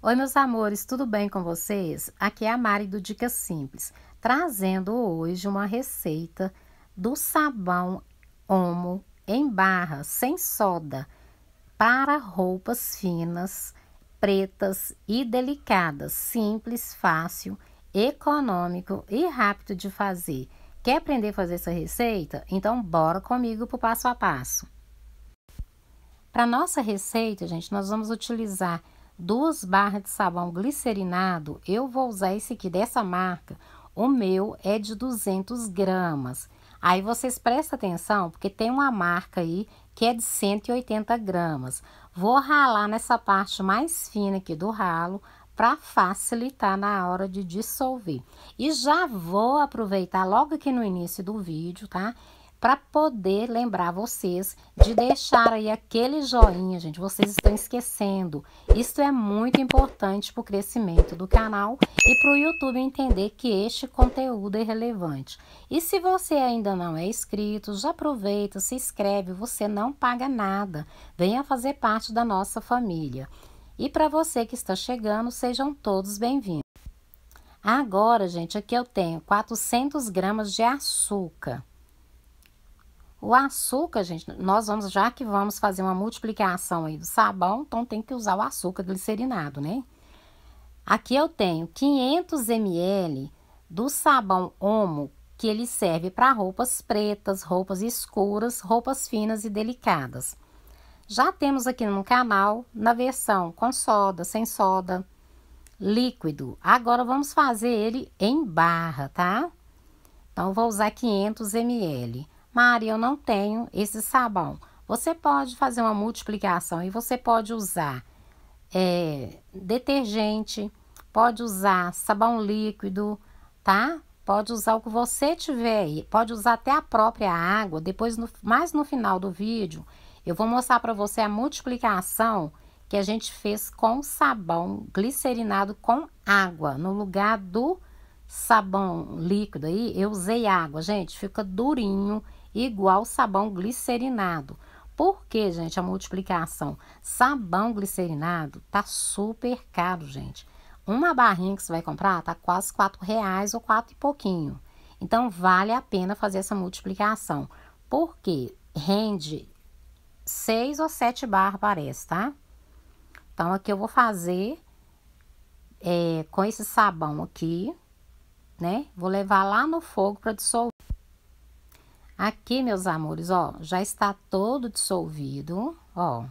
Oi, meus amores, tudo bem com vocês? Aqui é a Mari do Dicas Simples, trazendo hoje uma receita do sabão Omo em barra, sem soda, para roupas finas, pretas e delicadas. Simples, fácil, econômico e rápido de fazer. Quer aprender a fazer essa receita? Então, bora comigo para o passo a passo. Para nossa receita, gente, nós vamos utilizar duas barras de sabão glicerinado, eu vou usar esse aqui dessa marca. O meu é de 200 gramas. Aí vocês prestem atenção, porque tem uma marca aí que é de 180 gramas. Vou ralar nessa parte mais fina aqui do ralo para facilitar na hora de dissolver. E já vou aproveitar logo aqui no início do vídeo, tá? para poder lembrar vocês de deixar aí aquele joinha, gente. Vocês estão esquecendo. Isto é muito importante para o crescimento do canal e para o YouTube entender que este conteúdo é relevante. E se você ainda não é inscrito, já aproveita, se inscreve, você não paga nada. Venha fazer parte da nossa família. E para você que está chegando, sejam todos bem-vindos. Agora, gente, aqui eu tenho 400 gramas de açúcar. O açúcar, gente, nós vamos, já que vamos fazer uma multiplicação aí do sabão, então tem que usar o açúcar glicerinado, né? Aqui eu tenho 500 ml do sabão Omo, que ele serve para roupas pretas, roupas escuras, roupas finas e delicadas. Já temos aqui no canal na versão com soda, sem soda, líquido. Agora vamos fazer ele em barra, tá? Então, vou usar 500 ml. Maria, eu não tenho esse sabão. Você pode fazer uma multiplicação e você pode usar é, detergente, pode usar sabão líquido, tá? Pode usar o que você tiver aí, pode usar até a própria água. Depois, no, mais no final do vídeo, eu vou mostrar para você a multiplicação que a gente fez com sabão glicerinado com água. No lugar do sabão líquido aí, eu usei água, gente, fica durinho igual sabão glicerinado. Porque, gente, a multiplicação sabão glicerinado tá super caro, gente. Uma barrinha que você vai comprar tá quase quatro reais ou quatro e pouquinho. Então vale a pena fazer essa multiplicação, porque rende seis ou sete barras parece, tá? Então aqui eu vou fazer é, com esse sabão aqui, né? Vou levar lá no fogo para dissolver. Aqui, meus amores, ó, já está todo dissolvido, ó.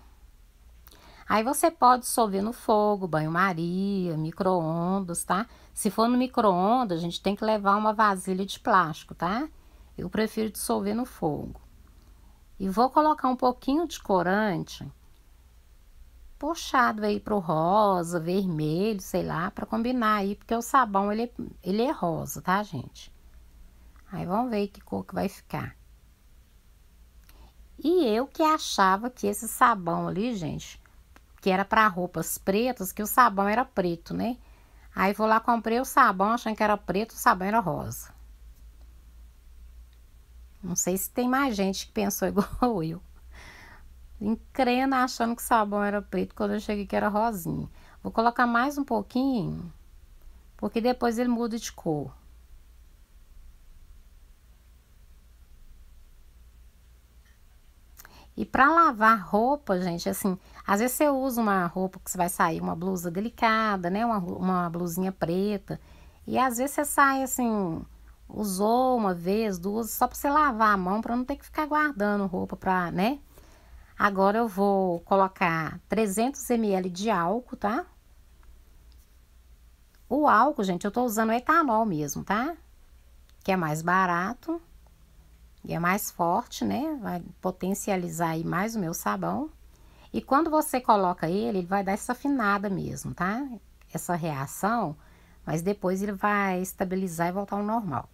Aí você pode dissolver no fogo, banho-maria, micro-ondas, tá? Se for no micro-ondas, a gente tem que levar uma vasilha de plástico, tá? Eu prefiro dissolver no fogo. E vou colocar um pouquinho de corante puxado aí pro rosa, vermelho, sei lá, para combinar aí, porque o sabão ele, é, ele é rosa, tá, gente? Aí vamos ver que cor que vai ficar. E eu que achava que esse sabão ali, gente, que era para roupas pretas, que o sabão era preto, né? Aí vou lá, comprei o sabão, achando que era preto, o sabão era rosa. Não sei se tem mais gente que pensou igual eu. Encrena achando que o sabão era preto, quando eu cheguei que era rosinha. Vou colocar mais um pouquinho, porque depois ele muda de cor. E para lavar roupa, gente, assim, às vezes você usa uma roupa que você vai sair, uma blusa delicada, né? Uma, uma blusinha preta. E às vezes você sai assim, usou uma vez, duas, só para você lavar a mão, para não ter que ficar guardando roupa para, né? Agora eu vou colocar 300 ml de álcool, tá? O álcool, gente, eu tô usando etanol mesmo, tá? Que é mais barato. E é mais forte, né? Vai potencializar aí mais o meu sabão. E quando você coloca ele, ele vai dar essa afinada mesmo, tá? Essa reação, mas depois ele vai estabilizar e voltar ao normal.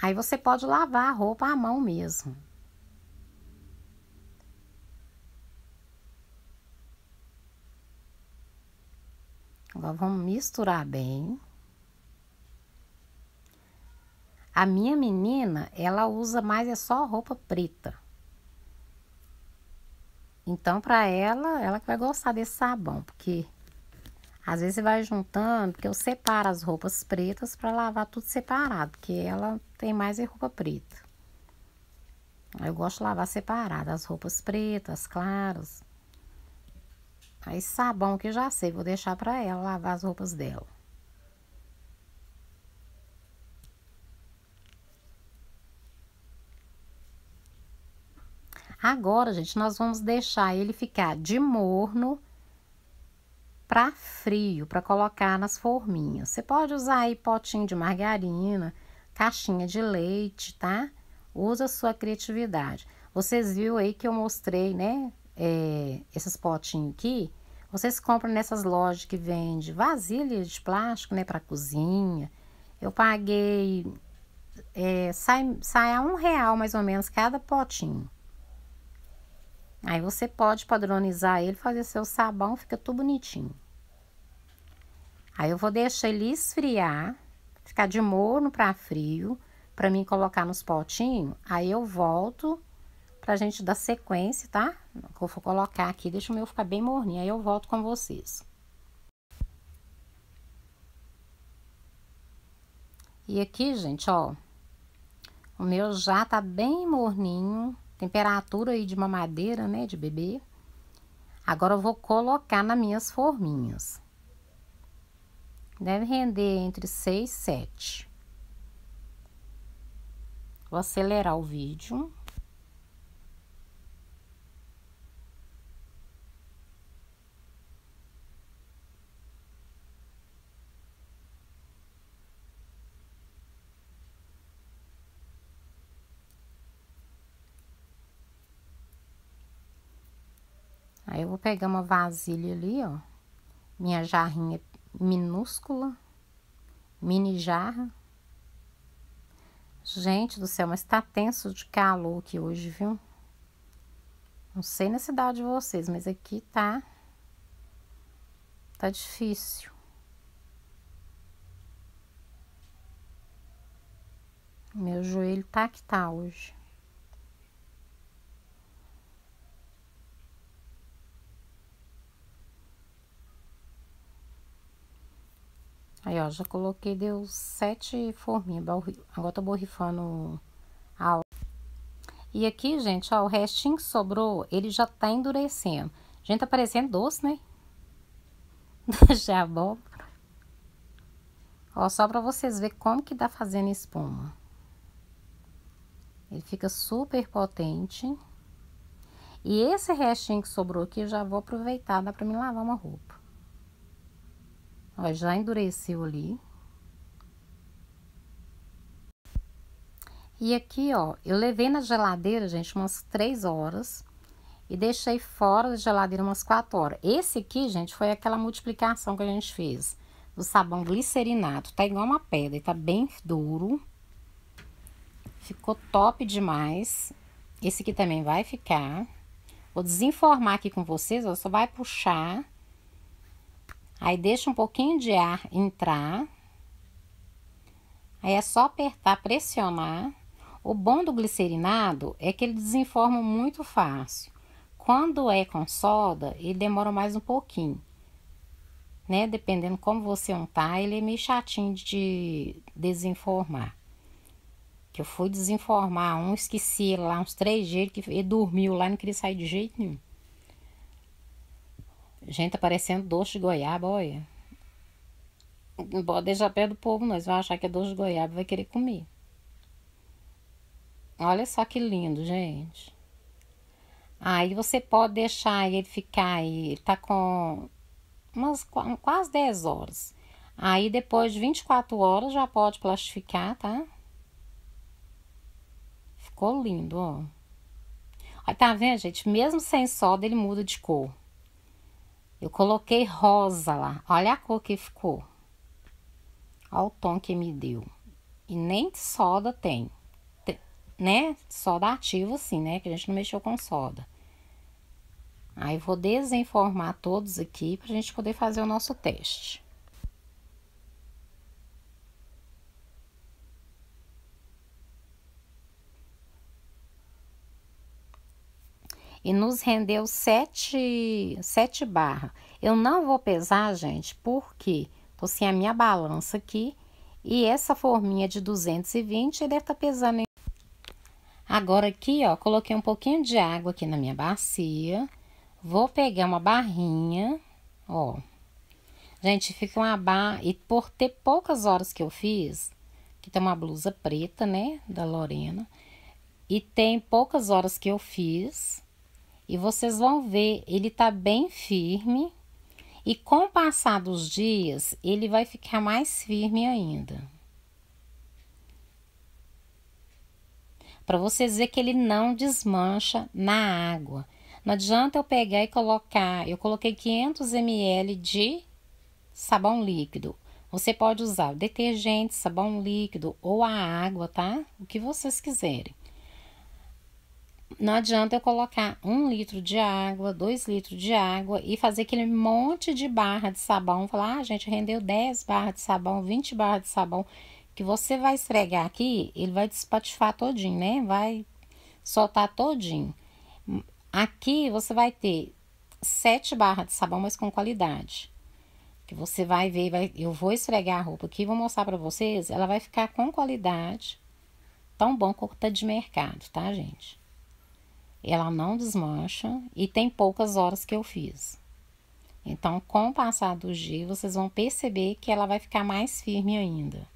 Aí você pode lavar a roupa à mão mesmo. Agora vamos misturar bem. A minha menina, ela usa mais é só roupa preta. Então, para ela, ela que vai gostar desse sabão, porque às vezes você vai juntando, porque eu separo as roupas pretas para lavar tudo separado, porque ela tem mais é roupa preta. Eu gosto de lavar separado, as roupas pretas, claras. Aí sabão que já sei, vou deixar para ela lavar as roupas dela. Agora, gente, nós vamos deixar ele ficar de morno para frio, para colocar nas forminhas. Você pode usar aí potinho de margarina, caixinha de leite, tá? Usa a sua criatividade. Vocês viram aí que eu mostrei, né? É, esses potinhos aqui. Vocês compram nessas lojas que vende vasilha de plástico, né? Para cozinha. Eu paguei. É, sai, sai a um real mais ou menos cada potinho. Aí você pode padronizar ele, fazer seu sabão, fica tudo bonitinho. Aí eu vou deixar ele esfriar, ficar de morno para frio, para mim colocar nos potinhos. Aí eu volto pra gente dar sequência, tá? Eu vou colocar aqui, deixa o meu ficar bem morninho, aí eu volto com vocês. E aqui, gente, ó, o meu já tá bem morninho, temperatura aí de uma madeira, né, de bebê. Agora eu vou colocar nas minhas forminhas. Deve render entre 6 e 7. Vou acelerar o vídeo. pegar uma vasilha ali, ó. Minha jarrinha minúscula, mini jarra. Gente do céu, mas tá tenso de calor aqui hoje, viu? Não sei na cidade de vocês, mas aqui tá... Tá difícil. Meu joelho tá que tá hoje. Aí, ó, já coloquei, deu sete forminhas. Agora, tô borrifando a E aqui, gente, ó, o restinho que sobrou, ele já tá endurecendo. Gente, tá parecendo doce, né? já bom. Ó, só pra vocês verem como que tá fazendo espuma. Ele fica super potente. E esse restinho que sobrou aqui, eu já vou aproveitar, dá pra me lavar uma roupa. Ó, já endureceu ali. E aqui, ó, eu levei na geladeira, gente, umas 3 horas. E deixei fora da geladeira umas 4 horas. Esse aqui, gente, foi aquela multiplicação que a gente fez. Do sabão glicerinado. Tá igual uma pedra, e tá bem duro. Ficou top demais. Esse aqui também vai ficar. Vou desenformar aqui com vocês, ó, só vai puxar Aí deixa um pouquinho de ar entrar. Aí é só apertar, pressionar. O bom do glicerinado é que ele desenforma muito fácil. Quando é com soda, ele demora mais um pouquinho. Né? Dependendo como você untar, ele é meio chatinho de desenformar. Que eu fui desenformar um, esqueci lá uns três dias, que ele dormiu lá, e não queria sair de jeito nenhum. Gente, tá parecendo doce de goiaba, olha. Não pode deixar perto do povo, nós vai achar que é doce de goiaba vai querer comer. Olha só que lindo, gente. Aí você pode deixar ele ficar aí, ele tá com umas quase 10 horas. Aí depois de 24 horas já pode plastificar, tá? Ficou lindo, ó. Aí tá vendo, gente? Mesmo sem solda ele muda de cor. Eu coloquei rosa lá. Olha a cor que ficou. Olha o tom que me deu. E nem de soda tem. Né? Soda ativa sim, né? Que a gente não mexeu com soda. Aí vou desenformar todos aqui para a gente poder fazer o nosso teste. e nos rendeu sete sete barras. Eu não vou pesar, gente, porque tô sem a minha balança aqui e essa forminha de 220 e deve estar tá pesando. Em... Agora aqui, ó, coloquei um pouquinho de água aqui na minha bacia. Vou pegar uma barrinha, ó. Gente, fica uma barra... E por ter poucas horas que eu fiz, que tem uma blusa preta, né, da Lorena. E tem poucas horas que eu fiz, e vocês vão ver, ele tá bem firme. E com o passar dos dias, ele vai ficar mais firme ainda. Para vocês ver que ele não desmancha na água. Não adianta eu pegar e colocar. Eu coloquei 500 ml de sabão líquido. Você pode usar detergente, sabão líquido ou a água, tá? O que vocês quiserem não adianta eu colocar um litro de água, dois litros de água e fazer aquele monte de barra de sabão. Falar, ah, gente, rendeu 10 barras de sabão, 20 barras de sabão. Que você vai esfregar aqui, ele vai despatifar todinho, né? Vai soltar todinho. Aqui você vai ter sete barras de sabão, mas com qualidade. Que você vai ver, vai, eu vou esfregar a roupa aqui, vou mostrar para vocês. Ela vai ficar com qualidade, tão bom quanto tá de mercado, tá, gente? ela não desmancha e tem poucas horas que eu fiz. Então, com o passar do dia vocês vão perceber que ela vai ficar mais firme ainda.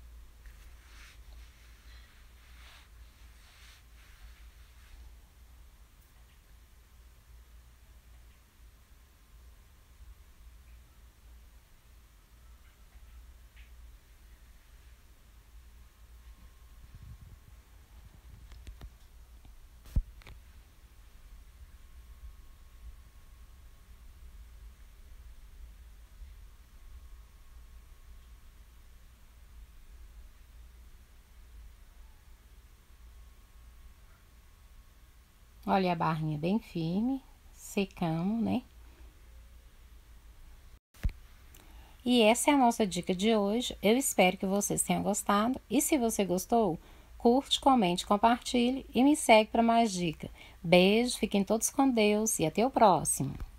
Olha a barrinha bem firme, secamos, né? E essa é a nossa dica de hoje. Eu espero que vocês tenham gostado. E se você gostou, curte, comente, compartilhe e me segue para mais dicas. Beijo, fiquem todos com Deus e até o próximo.